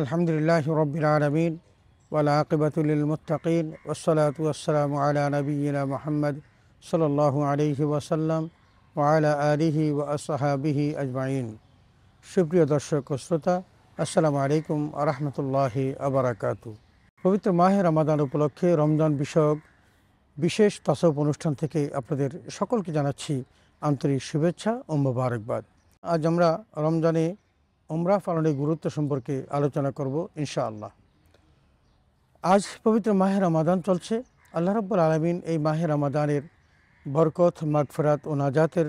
আলহামদুলিল্লাহ রবিল আলমিন ওয়ালা আকিবাতুল মুতাকিন ওসলাত ওসালাম আলা নবীনা মোহাম্মদ সাল্লাহ আলহি ওয়াসাল্লাম ওয়ালা আলিহি ও আসহাবিহি আজমাইন সুপ্রিয় দর্শক ও শ্রোতা আসসালামু আলাইকুম আরহামতুল্লাহ আবরাকাতু পবিত্র মাহে রমাদান উপলক্ষে রমজান বিষয়ক বিশেষ তসব অনুষ্ঠান থেকে আপনাদের সকলকে জানাচ্ছি আন্তরিক শুভেচ্ছা ও মোবারকবাদ আজ আমরা রমজানে ওমরা পালনের গুরুত্ব সম্পর্কে আলোচনা করব ইনশাআল্লাহ আজ পবিত্র মাহের রামাদান চলছে আল্লাহ রব্বুল আলমিন এই মাহের রামাদানের বরকত মাগফরাত ও নাজাতের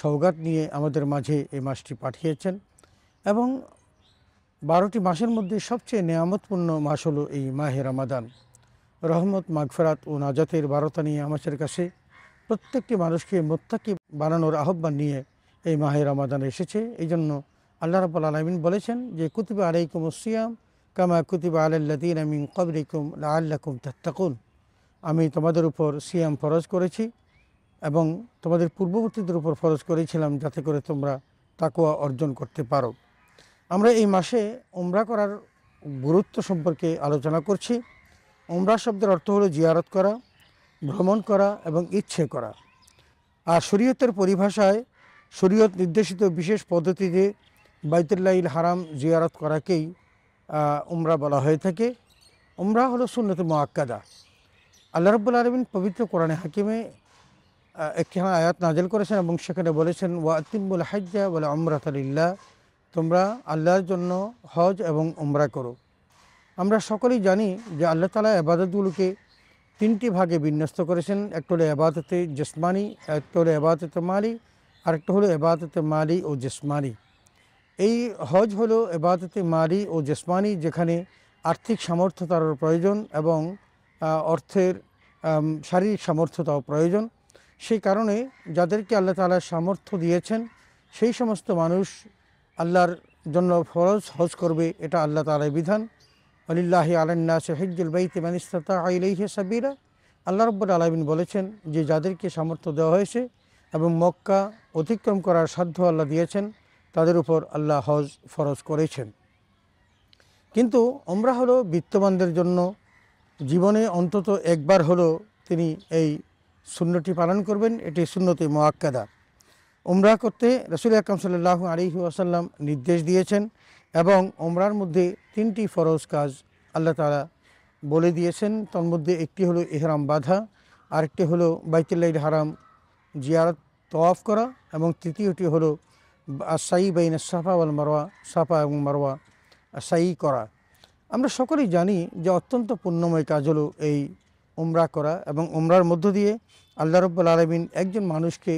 সৌগাত নিয়ে আমাদের মাঝে এই মাসটি পাঠিয়েছেন এবং বারোটি মাসের মধ্যে সবচেয়ে নেয়ামতপূর্ণ মাস হলো এই মাহের রামাদান রহমত মাগফরাত ও নাজাতের বারতা নিয়ে আমাদের কাছে প্রত্যেকটি মানুষকে মোত্তাকি বানানোর আহ্বান নিয়ে এই মাহের রামাদান এসেছে এই জন্য আল্লাহ রাবুল আলমিন বলেছেন যে কুতিবা আলাইকুম সিয়াম কামা কুতিবা আলাল্লাদিন আমিন কবরিকুম আল্লাকুম তাত্তাকুন আমি তোমাদের উপর সিয়াম ফরজ করেছি এবং তোমাদের পূর্ববর্তীদের উপর ফরজ করেছিলাম যাতে করে তোমরা তাকুয়া অর্জন করতে পারো আমরা এই মাসে ওমরা করার গুরুত্ব সম্পর্কে আলোচনা করছি ওমরা শব্দের অর্থ হলো জিয়ারত করা ভ্রমণ করা এবং ইচ্ছে করা আর শরীয়তের পরিভাষায় শরীয়ত নির্দেশিত বিশেষ পদ্ধতিতে বাইতুল্লাহিল হারাম জিয়ারত করাকেই উমরা বলা হয়ে থাকে উমরা হলো সুন্নত মোয়াক্কাদা আল্লাহ রব্বুল আলমিন পবিত্র কোরআনে হাকিমে একখানে আয়াত নাজেল করেছেন এবং সেখানে বলেছেন ওয়াতিমুল হাজ্জা বলে আমরাতালিল্লাহ তোমরা আল্লাহর জন্য হজ এবং উমরা করো আমরা সকলেই জানি যে আল্লাহ তালা আবাদতগুলোকে তিনটি ভাগে বিন্যস্ত করেছেন একটা হলো আবাদতে জসমানি একটা হলো আবাদতে মালি আরেকটা হলো আবাদতে মালি ও জসমানি এই হজ হলো এবাদতে মারি ও জেসমানি যেখানে আর্থিক সামর্থ্যতার প্রয়োজন এবং অর্থের শারীরিক সামর্থ্যতাও প্রয়োজন সেই কারণে যাদেরকে আল্লাহ তালা সামর্থ্য দিয়েছেন সেই সমস্ত মানুষ আল্লাহর জন্য ফরজ হজ করবে এটা আল্লাহ তালার বিধান আলিল্লাহি আলান্না শেহিজুল বাইতে মানিস্তা আইলাইহে সাবিরা আল্লাহ রব্বুল আলমিন বলেছেন যে যাদেরকে সামর্থ্য দেওয়া হয়েছে এবং মক্কা অতিক্রম করার সাধ্য আল্লাহ দিয়েছেন তাদের উপর আল্লাহ হজ ফরজ করেছেন কিন্তু ওমরা হলো বিত্তবানদের জন্য জীবনে অন্তত একবার হলো তিনি এই শূন্যটি পালন করবেন এটি শূন্যতে মোয়াক্কাদা উমরা করতে রসুল আকরম সাল্লাহ আলিহি আসাল্লাম নির্দেশ দিয়েছেন এবং ওমরার মধ্যে তিনটি ফরজ কাজ আল্লাহ তালা বলে দিয়েছেন তন্মধ্যে একটি হলো ইহরাম বাধা আরেকটি হলো বাইতুল্লাহ হারাম জিয়ারত তওয়াফ করা এবং তৃতীয়টি হলো সাই বাইনে সাফা ওয়াল মারোয়া সাফা এবং মারোয়া সাই করা আমরা সকলেই জানি যে অত্যন্ত পুণ্যময় কাজ হলো এই উমরা করা এবং উমরার মধ্য দিয়ে আল্লাহ রব্বুল আলমিন একজন মানুষকে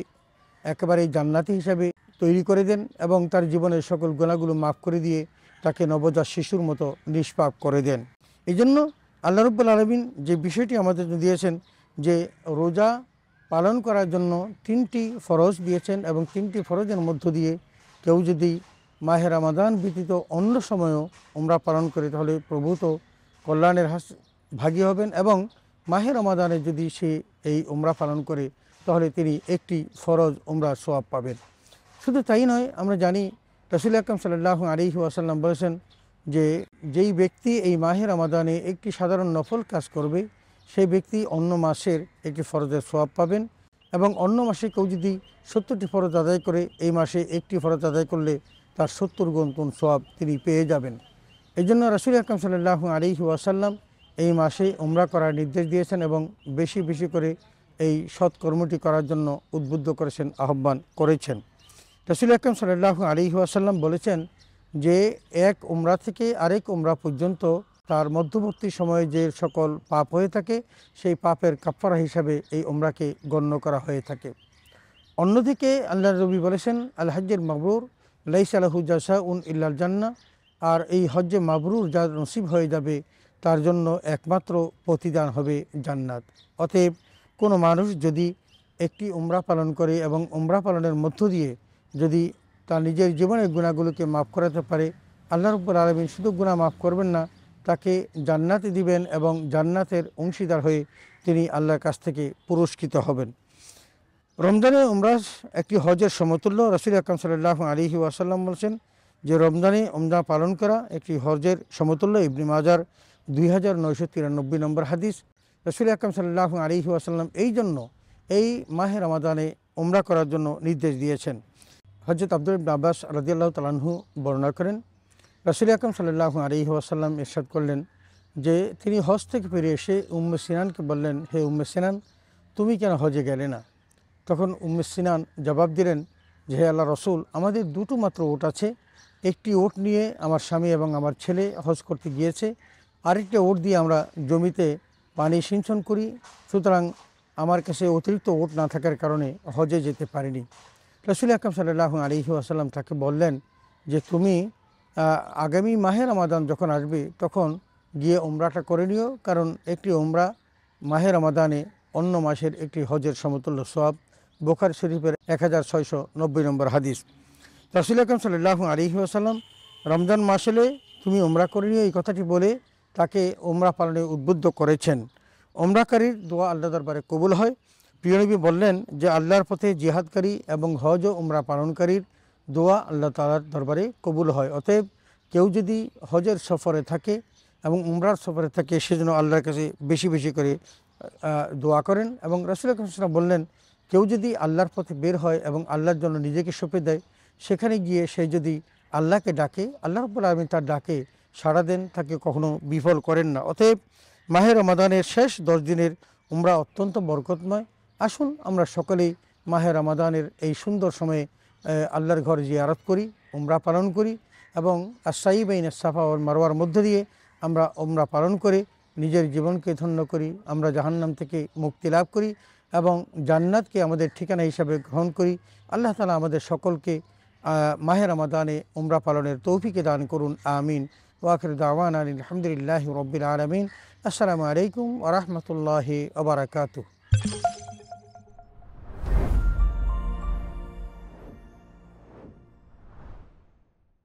একেবারে জান্নাতি হিসাবে তৈরি করে দেন এবং তার জীবনের সকল গোনাগুলো মাফ করে দিয়ে তাকে নবজাত শিশুর মতো নিষ্পাপ করে দেন এই জন্য আল্লাহ রব্বুল আলমিন যে বিষয়টি আমাদের দিয়েছেন যে রোজা পালন করার জন্য তিনটি ফরজ দিয়েছেন এবং তিনটি ফরজের মধ্য দিয়ে কেউ যদি মাহের রামাদান ব্যতীত অন্য সময়ও আমরা পালন করি তাহলে প্রভূত কল্যাণের হাস ভাগী হবেন এবং মাহের আমাদানে যদি সে এই উমরা পালন করে তাহলে তিনি একটি ফরজ উমরা সোয়াব পাবেন শুধু তাই নয় আমরা জানি রসুল আকরম সাল্লাহ আলিহি আসাল্লাম বলেছেন যে যেই ব্যক্তি এই মাহের আমাদানে একটি সাধারণ নফল কাজ করবে সেই ব্যক্তি অন্য মাসের একটি ফরজের সোয়াব পাবেন এবং অন্য মাসে কেউ যদি সত্তরটি ফরজ আদায় করে এই মাসে একটি ফরজ আদায় করলে তার সত্তর গুণ কোন সোয়াব তিনি পেয়ে যাবেন এই জন্য রাসুল আকরম সাল্লাহ আলিহি ওয়াসাল্লাম এই মাসে উমরা করার নির্দেশ দিয়েছেন এবং বেশি বেশি করে এই সৎকর্মটি করার জন্য উদ্বুদ্ধ করেছেন আহ্বান করেছেন রসুল আকরম সাল্লাহ আলী ওয়াসাল্লাম বলেছেন যে এক উমরা থেকে আরেক উমরা পর্যন্ত তার মধ্যবর্তী সময়ে যে সকল পাপ হয়ে থাকে সেই পাপের কাপড়া হিসাবে এই ওমরাকে গণ্য করা হয়ে থাকে অন্যদিকে আল্লাহ রবি বলেছেন আল হজ্জের মাবরুর আলহু জাসা উন ইল্লাল জান্না আর এই হজ্জে মাবরুর যা নসিব হয়ে যাবে তার জন্য একমাত্র প্রতিদান হবে জান্নাত অতএব কোনো মানুষ যদি একটি উমরা পালন করে এবং উমরা পালনের মধ্য দিয়ে যদি তার নিজের জীবনের গুণাগুলোকে মাফ করাতে পারে আল্লাহ রব্বুল আলমিন শুধু গুণা মাফ করবেন না তাকে জান্নাতে দিবেন এবং জান্নাতের অংশীদার হয়ে তিনি আল্লাহর কাছ থেকে পুরস্কৃত হবেন রমজানে উমরাজ একটি হজের সমতুল্য রসুল আকরম সাল্লাহ আলিহি ওয়াসাল্লাম বলছেন যে রমজানে উমরা পালন করা একটি হজের সমতুল্য ইবনি মাজার দুই হাজার নয়শো তিরানব্বই নম্বর হাদিস রসুল আকরম সাল্লাহ আলিহি ওয়াসাল্লাম এই জন্য এই মাহের রমাদানে উমরা করার জন্য নির্দেশ দিয়েছেন হজরত আব্দুল আব্বাস রাজিয়াল্লাহ তালাহু বর্ণনা করেন রাসুল আকরম সাল্লাহ আলী ওয়াসাল্লাম ইরশাদ করলেন যে তিনি হজ থেকে ফিরে এসে উম্মে সিনানকে বললেন হে উম্মে সিনান তুমি কেন হজে গেলে না তখন উম্মে সিনান জবাব দিলেন যে হে আল্লাহ রসুল আমাদের দুটো মাত্র ওট আছে একটি ওট নিয়ে আমার স্বামী এবং আমার ছেলে হজ করতে গিয়েছে আরেকটা ওট দিয়ে আমরা জমিতে পানি সিঞ্চন করি সুতরাং আমার কাছে অতিরিক্ত ওট না থাকার কারণে হজে যেতে পারিনি রসুল আকরম সাল্লাহ আলী আসাল্লাম তাকে বললেন যে তুমি আগামী মাহে রমাদান যখন আসবে তখন গিয়ে ওমরাটা করে নিও কারণ একটি ওমরা মাহের রমাদানে অন্য মাসের একটি হজের সমতুল্য সোয়াব বোখার শরীফের এক হাজার ছয়শো নব্বই নম্বর হাদিস রসুল আকরম সাল্লাহ আলিহি আসাল্লাম রমজান মাস এলে তুমি ওমরা করে নিও এই কথাটি বলে তাকে ওমরা পালনে উদ্বুদ্ধ করেছেন ওমরাকারীর দোয়া আল্লাহ দরবারে কবুল হয় প্রিয়নবী বললেন যে আল্লাহর পথে জিহাদকারী এবং হজ ও উমরা পালনকারীর দোয়া আল্লাহ তালার দরবারে কবুল হয় অতএব কেউ যদি হজের সফরে থাকে এবং উমরার সফরে থাকে সেজন্য আল্লাহর কাছে বেশি বেশি করে দোয়া করেন এবং রসুল আকরম বললেন কেউ যদি আল্লাহর পথে বের হয় এবং আল্লাহর জন্য নিজেকে সঁপে দেয় সেখানে গিয়ে সে যদি আল্লাহকে ডাকে আল্লাহ রব্বুল আলমী তার ডাকে সারা দেন তাকে কখনো বিফল করেন না অতএব মাহের রমাদানের শেষ দশ দিনের উমরা অত্যন্ত বরকতময় আসুন আমরা সকলেই মাহের রমাদানের এই সুন্দর সময়ে আল্লাহর ঘর জিয়ারত করি উমরা পালন করি এবং আশাই বাইন সাফা ওর মারোয়ার মধ্য দিয়ে আমরা উমরা পালন করে নিজের জীবনকে ধন্য করি আমরা জাহান্নাম থেকে মুক্তি লাভ করি এবং জান্নাতকে আমাদের ঠিকানা হিসাবে গ্রহণ করি আল্লাহ তালা আমাদের সকলকে মাহের আমাদানে উমরা পালনের তৌফিকে দান করুন আমিন ওয়াকির দাওয়ান আলী আলহামদুলিল্লাহ রবিল আলমিন আসসালামু আলাইকুম ওরহমতুল্লাহ ওবরাকাতু